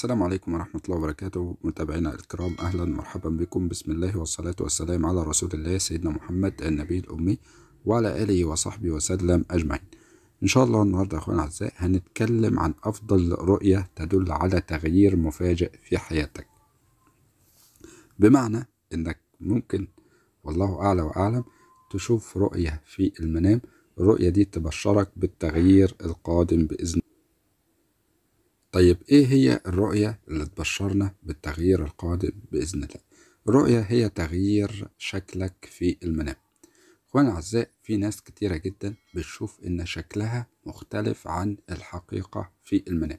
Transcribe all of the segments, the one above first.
السلام عليكم ورحمة الله وبركاته متابعينا الكرام أهلا مرحبا بكم بسم الله والصلاة والسلام على رسول الله سيدنا محمد النبي الأمي وعلى آله وصحبه وسلم أجمعين إن شاء الله النهاردة أخوانا الأعزاء هنتكلم عن أفضل رؤية تدل على تغيير مفاجئ في حياتك بمعنى إنك ممكن والله أعلى وأعلم تشوف رؤية في المنام الرؤية دي تبشرك بالتغيير القادم بإذن طيب إيه هي الرؤية اللي تبشرنا بالتغيير القادم بإذن الله؟ الرؤية هي تغيير شكلك في المنام اخوانا الاعزاء في ناس كتيره جدا بتشوف ان شكلها مختلف عن الحقيقه في المنام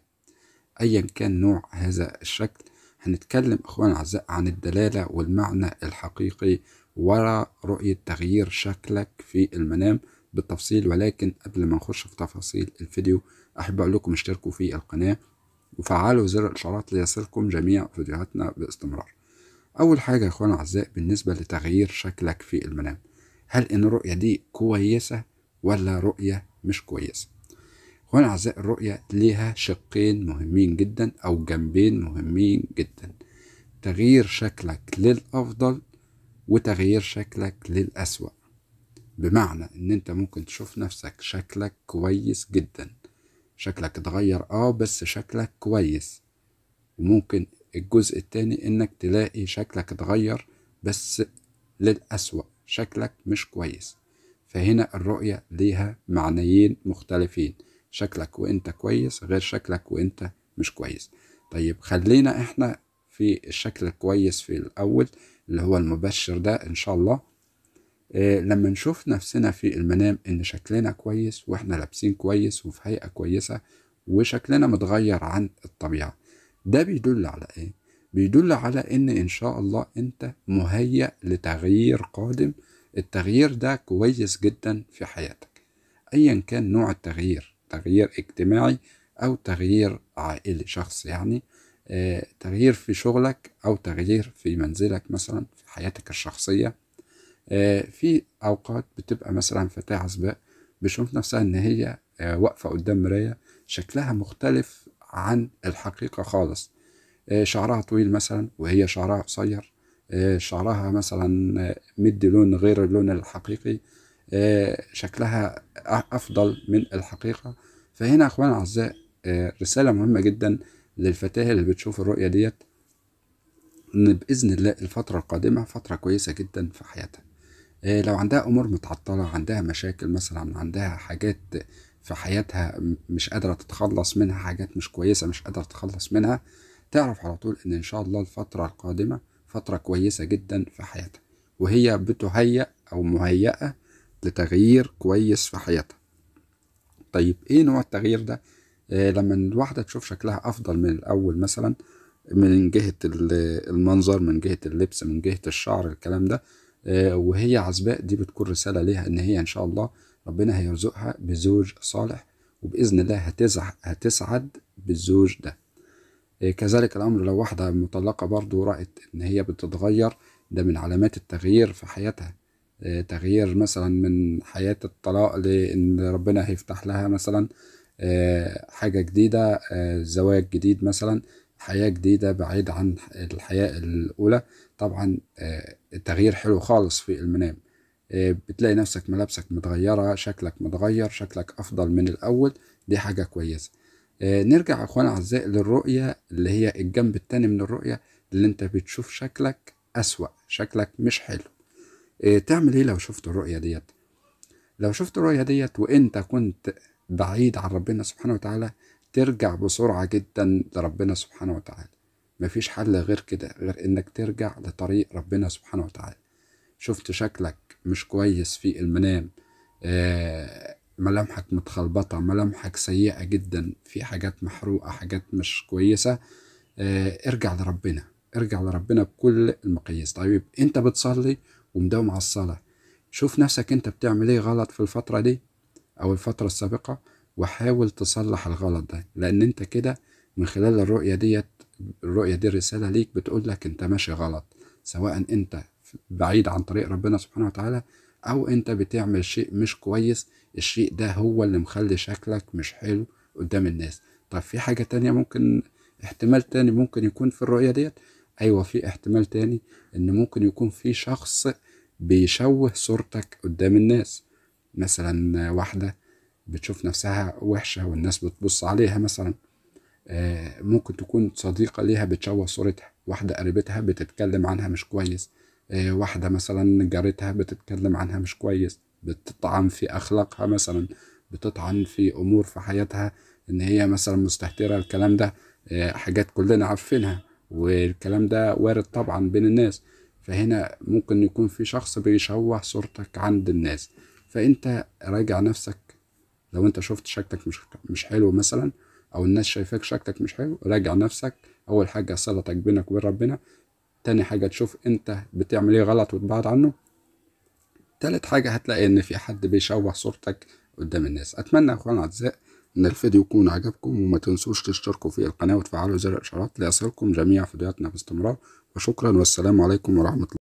ايا كان نوع هذا الشكل هنتكلم اخوانا الاعزاء عن الدلاله والمعنى الحقيقي وراء رؤيه تغيير شكلك في المنام بالتفصيل ولكن قبل ما نخش في تفاصيل الفيديو احب اقول لكم اشتركوا في القناه وفعلوا زر الإشعارات ليصلكم جميع فيديوهاتنا باستمرار أول حاجة يا إخوان الأعزاء بالنسبة لتغيير شكلك في المنام هل إن الرؤية دي كويسة ولا رؤية مش كويسة إخوان الأعزاء الرؤية ليها شقين مهمين جدا أو جنبين مهمين جدا تغيير شكلك للأفضل وتغيير شكلك للأسوأ بمعنى إن أنت ممكن تشوف نفسك شكلك كويس جدا شكلك اتغير اه بس شكلك كويس وممكن الجزء التاني انك تلاقي شكلك اتغير بس للأسوأ شكلك مش كويس فهنا الرؤية ليها معنيين مختلفين شكلك وانت كويس غير شكلك وانت مش كويس طيب خلينا احنا في الشكل الكويس في الأول اللي هو المبشر ده إن شاء الله آه، لما نشوف نفسنا في المنام إن شكلنا كويس وإحنا لابسين كويس وفي هيئة كويسة وشكلنا متغير عن الطبيعة ده بيدل على إيه؟ بيدل على إن إن شاء الله أنت مهيأ لتغيير قادم التغيير ده كويس جدا في حياتك أيا كان نوع التغيير تغيير اجتماعي أو تغيير عائلي شخص يعني آه، تغيير في شغلك أو تغيير في منزلك مثلا في حياتك الشخصية آه، في اوقات بتبقى مثلا فتاه عزباء بتشوف نفسها ان هي آه، واقفه قدام مرايه شكلها مختلف عن الحقيقه خالص آه، شعرها طويل مثلا وهي شعرها قصير شعرها مثلا مدي لون غير اللون الحقيقي شكلها افضل من الحقيقه فهنا اخوان اعزاء رساله مهمه جدا للفتاه اللي بتشوف الرؤيه ديت ان باذن الله الفتره القادمه فتره كويسه جدا في حياتها آه، لو عندها امور متعطله عندها مشاكل مثلا عندها حاجات في حياتها مش قادره تتخلص منها حاجات مش كويسه مش قادره تتخلص منها تعرف على طول ان ان شاء الله الفتره القادمه فتره كويسه جدا في حياتها وهي بتهيأ او مهيئه لتغيير كويس في حياتها طيب ايه نوع التغيير ده إيه لما الواحدة تشوف شكلها أفضل من الأول مثلا من جهة المنظر من جهة اللبس من جهة الشعر الكلام ده آه، وهي عزباء دي بتكون رسالة ليها إن هي إن شاء الله ربنا هيرزقها بزوج صالح وبإذن الله هتزع هتسعد بالزوج ده آه، كذلك الأمر لو واحدة مطلقة برضو رأت إن هي بتتغير ده من علامات التغيير في حياتها آه، تغيير مثلا من حياة الطلاق لأن ربنا هيفتح لها مثلا حاجة جديدة زواج جديد مثلا حياة جديدة بعيد عن الحياة الأولى طبعا آه، التغيير حلو خالص في المنام آه، بتلاقي نفسك ملابسك متغيرة شكلك متغير شكلك أفضل من الأول دي حاجة كويسة آه، نرجع أخوان أعزائي للرؤية اللي هي الجنب التاني من الرؤية اللي أنت بتشوف شكلك أسوأ شكلك مش حلو تعمل إيه لو شفت الرؤية ديت لو شفت الرؤية ديت وأنت كنت بعيد عن ربنا سبحانه وتعالى ترجع بسرعة جدا لربنا سبحانه وتعالى مفيش حل غير كده غير انك ترجع لطريق ربنا سبحانه وتعالى شفت شكلك مش كويس في المنام آه ملامحك متخلبطة ملامحك سيئة جدا في حاجات محروقة حاجات مش كويسة آه ارجع لربنا ارجع لربنا بكل المقاييس طيب انت بتصلي ومداوم على الصلاة شوف نفسك انت بتعمل ايه غلط في الفترة دي او الفترة السابقة وحاول تصلح الغلط ده لان انت كده من خلال الرؤيه ديت الرؤيه دي رساله ليك بتقول لك انت ماشي غلط سواء انت بعيد عن طريق ربنا سبحانه وتعالى او انت بتعمل شيء مش كويس الشيء ده هو اللي مخلي شكلك مش حلو قدام الناس طب في حاجه تانية ممكن احتمال تاني ممكن يكون في الرؤيه ديت ايوه في احتمال تاني ان ممكن يكون في شخص بيشوه صورتك قدام الناس مثلا واحده بتشوف نفسها وحشة والناس بتبص عليها مثلا آه، ممكن تكون صديقة ليها بتشوه صورتها واحدة قريبتها بتتكلم عنها مش كويس آه، واحدة مثلا جارتها بتتكلم عنها مش كويس بتطعن في أخلاقها مثلا بتطعن في أمور في حياتها إن هي مثلا مستهترة الكلام ده آه، حاجات كلنا عارفينها والكلام ده وارد طبعا بين الناس فهنا ممكن يكون في شخص بيشوه صورتك عند الناس فأنت راجع نفسك لو انت شفت شكلك مش مش حلو مثلا او الناس شايفاك شكلك مش حلو راجع نفسك اول حاجه صلتك بينك وبين ربنا تاني حاجه تشوف انت بتعمل ايه غلط وتبعد عنه تالت حاجه هتلاقي ان في حد بيشوه صورتك قدام الناس اتمنى يا اخوان الاعزاء ان الفيديو يكون عجبكم وما تنسوش تشتركوا في القناه وتفعلوا زر الاشعارات ليصلكم جميع فيديوهاتنا باستمرار وشكرا والسلام عليكم ورحمه الله